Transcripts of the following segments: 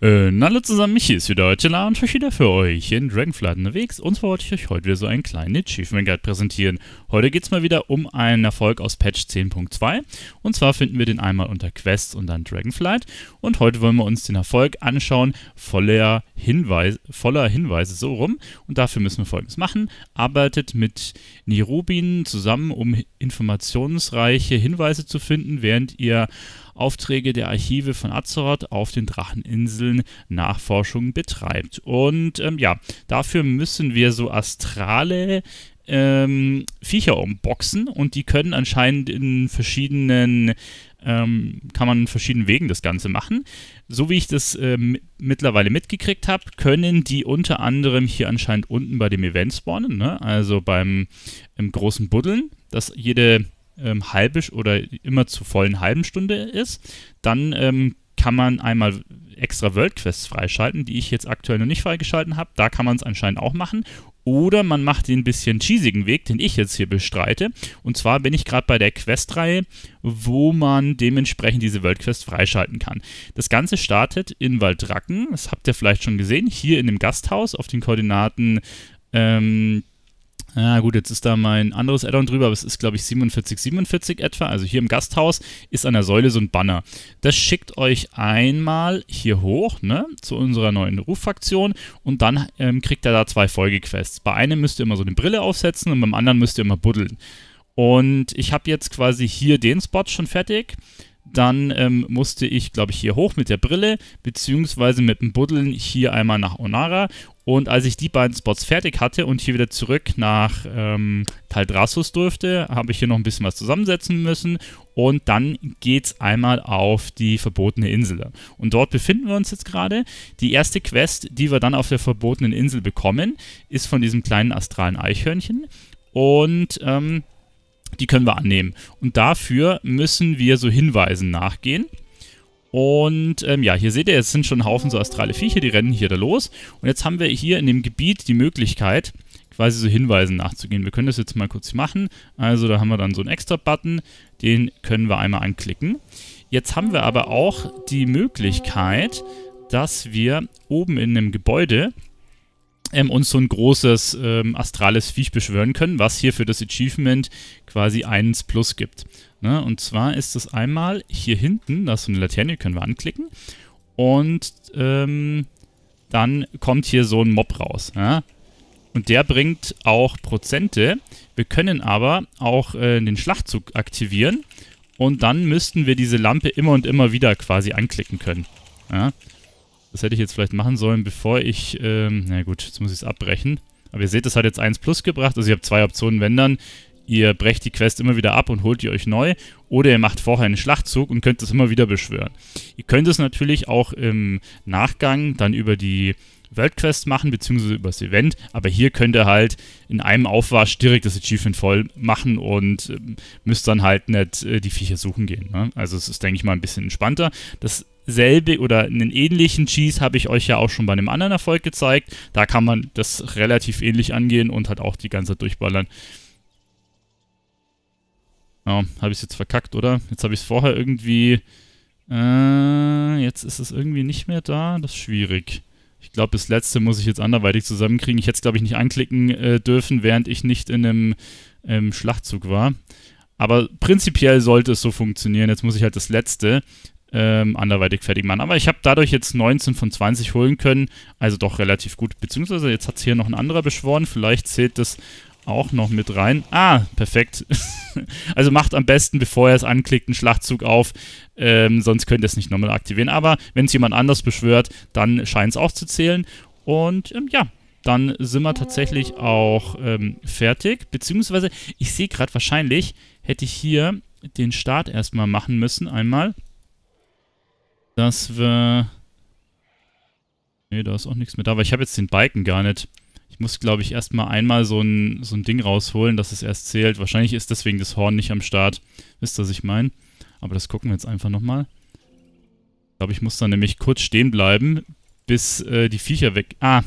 Äh, hallo zusammen, Michi ist wieder heute und ich wieder für euch in Dragonflight unterwegs. Und zwar wollte ich euch heute wieder so einen kleinen Achievement Guide präsentieren. Heute geht es mal wieder um einen Erfolg aus Patch 10.2. Und zwar finden wir den einmal unter Quests und dann Dragonflight. Und heute wollen wir uns den Erfolg anschauen, voller, Hinweis, voller Hinweise so rum. Und dafür müssen wir folgendes machen. Arbeitet mit Nirubin zusammen, um informationsreiche Hinweise zu finden, während ihr Aufträge der Archive von Azeroth auf den Dracheninseln Nachforschungen betreibt. Und ähm, ja, dafür müssen wir so astrale ähm, Viecher umboxen und die können anscheinend in verschiedenen ähm, kann man in verschiedenen Wegen das Ganze machen. So wie ich das äh, mittlerweile mitgekriegt habe, können die unter anderem hier anscheinend unten bei dem Event spawnen, ne? also beim im großen Buddeln, dass jede ähm, halbe oder immer zur vollen halben Stunde ist, dann ähm, kann man einmal extra World Quests freischalten, die ich jetzt aktuell noch nicht freigeschalten habe. Da kann man es anscheinend auch machen. Oder man macht den bisschen cheesigen Weg, den ich jetzt hier bestreite. Und zwar bin ich gerade bei der Questreihe, wo man dementsprechend diese Weltquest freischalten kann. Das Ganze startet in Waldracken. Das habt ihr vielleicht schon gesehen. Hier in dem Gasthaus auf den Koordinaten ähm, ja, ah, gut, jetzt ist da mein anderes Addon drüber, aber es ist, glaube ich, 4747 etwa. Also hier im Gasthaus ist an der Säule so ein Banner. Das schickt euch einmal hier hoch, ne, zu unserer neuen Ruffaktion und dann ähm, kriegt ihr da zwei Folgequests. Bei einem müsst ihr immer so eine Brille aufsetzen und beim anderen müsst ihr immer buddeln. Und ich habe jetzt quasi hier den Spot schon fertig dann ähm, musste ich, glaube ich, hier hoch mit der Brille, beziehungsweise mit dem Buddeln hier einmal nach Onara. Und als ich die beiden Spots fertig hatte und hier wieder zurück nach ähm, Taldrassus durfte, habe ich hier noch ein bisschen was zusammensetzen müssen. Und dann geht es einmal auf die verbotene Insel. Und dort befinden wir uns jetzt gerade. Die erste Quest, die wir dann auf der verbotenen Insel bekommen, ist von diesem kleinen astralen Eichhörnchen. Und ähm, die können wir annehmen. Und dafür müssen wir so Hinweisen nachgehen. Und ähm, ja, hier seht ihr, es sind schon ein Haufen so astrale Viecher, die rennen hier da los. Und jetzt haben wir hier in dem Gebiet die Möglichkeit, quasi so Hinweisen nachzugehen. Wir können das jetzt mal kurz machen. Also da haben wir dann so einen extra Button, den können wir einmal anklicken. Jetzt haben wir aber auch die Möglichkeit, dass wir oben in einem Gebäude ähm, uns so ein großes ähm, astrales Viech beschwören können, was hier für das Achievement quasi 1 plus gibt. Ne? Und zwar ist das einmal hier hinten, da ist so eine Laterne, können wir anklicken. Und ähm, dann kommt hier so ein Mob raus. Ja? Und der bringt auch Prozente. Wir können aber auch äh, den Schlachtzug aktivieren. Und dann müssten wir diese Lampe immer und immer wieder quasi anklicken können. Ja? Das hätte ich jetzt vielleicht machen sollen, bevor ich, ähm, na gut, jetzt muss ich es abbrechen. Aber ihr seht, das hat jetzt 1 plus gebracht. Also ihr habt zwei Optionen, wenn dann. Ihr brecht die Quest immer wieder ab und holt ihr euch neu. Oder ihr macht vorher einen Schlachtzug und könnt das immer wieder beschwören. Ihr könnt es natürlich auch im Nachgang dann über die Weltquest machen, beziehungsweise über das Event, aber hier könnt ihr halt in einem Aufwasch direkt das Achievement voll machen und ähm, müsst dann halt nicht äh, die Viecher suchen gehen. Ne? Also es ist, denke ich mal, ein bisschen entspannter. Das selbe oder einen ähnlichen Cheese habe ich euch ja auch schon bei einem anderen Erfolg gezeigt. Da kann man das relativ ähnlich angehen und halt auch die ganze Zeit durchballern. Oh, habe ich es jetzt verkackt, oder? Jetzt habe ich es vorher irgendwie... Äh, jetzt ist es irgendwie nicht mehr da. Das ist schwierig. Ich glaube, das letzte muss ich jetzt anderweitig zusammenkriegen. Ich hätte es, glaube ich, nicht anklicken äh, dürfen, während ich nicht in einem ähm, Schlachtzug war. Aber prinzipiell sollte es so funktionieren. Jetzt muss ich halt das letzte ähm, anderweitig fertig machen. Aber ich habe dadurch jetzt 19 von 20 holen können, also doch relativ gut. Beziehungsweise jetzt hat es hier noch ein anderer beschworen, vielleicht zählt das auch noch mit rein. Ah, perfekt. also macht am besten, bevor ihr es anklickt, einen Schlachtzug auf. Ähm, sonst könnt ihr es nicht nochmal aktivieren. Aber wenn es jemand anders beschwört, dann scheint es auch zu zählen. Und ähm, ja, dann sind wir tatsächlich auch ähm, fertig. Beziehungsweise, ich sehe gerade wahrscheinlich, hätte ich hier den Start erstmal machen müssen. Einmal dass wir... Ne, da ist auch nichts mehr da, weil ich habe jetzt den Balken gar nicht. Ich muss, glaube ich, erstmal einmal so ein, so ein Ding rausholen, dass es erst zählt. Wahrscheinlich ist deswegen das Horn nicht am Start. Wisst ihr, was ich meine? Aber das gucken wir jetzt einfach nochmal. Ich glaube, ich muss dann nämlich kurz stehen bleiben, bis äh, die Viecher weg... Ah,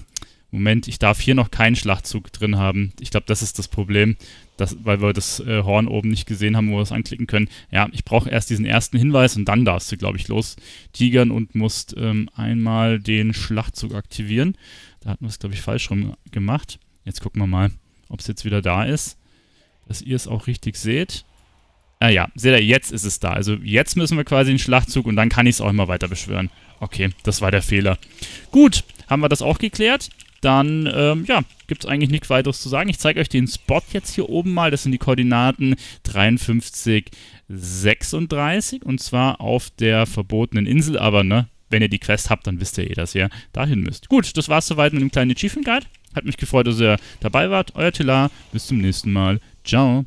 Moment, ich darf hier noch keinen Schlachtzug drin haben. Ich glaube, das ist das Problem, dass, weil wir das äh, Horn oben nicht gesehen haben, wo wir es anklicken können. Ja, ich brauche erst diesen ersten Hinweis und dann darfst du, glaube ich, los tigern und musst ähm, einmal den Schlachtzug aktivieren. Da hatten wir es, glaube ich, falsch rum gemacht. Jetzt gucken wir mal, ob es jetzt wieder da ist. Dass ihr es auch richtig seht. Ah ja, seht ihr, jetzt ist es da. Also jetzt müssen wir quasi den Schlachtzug und dann kann ich es auch immer weiter beschwören. Okay, das war der Fehler. Gut, haben wir das auch geklärt. Dann, ähm, ja, gibt es eigentlich nichts weiteres zu sagen. Ich zeige euch den Spot jetzt hier oben mal. Das sind die Koordinaten 53, 36 und zwar auf der verbotenen Insel. Aber, ne, wenn ihr die Quest habt, dann wisst ihr eh, dass ihr dahin müsst. Gut, das war's soweit mit dem kleinen Achievement Guide. Hat mich gefreut, dass ihr dabei wart. Euer Tillar. Bis zum nächsten Mal. Ciao.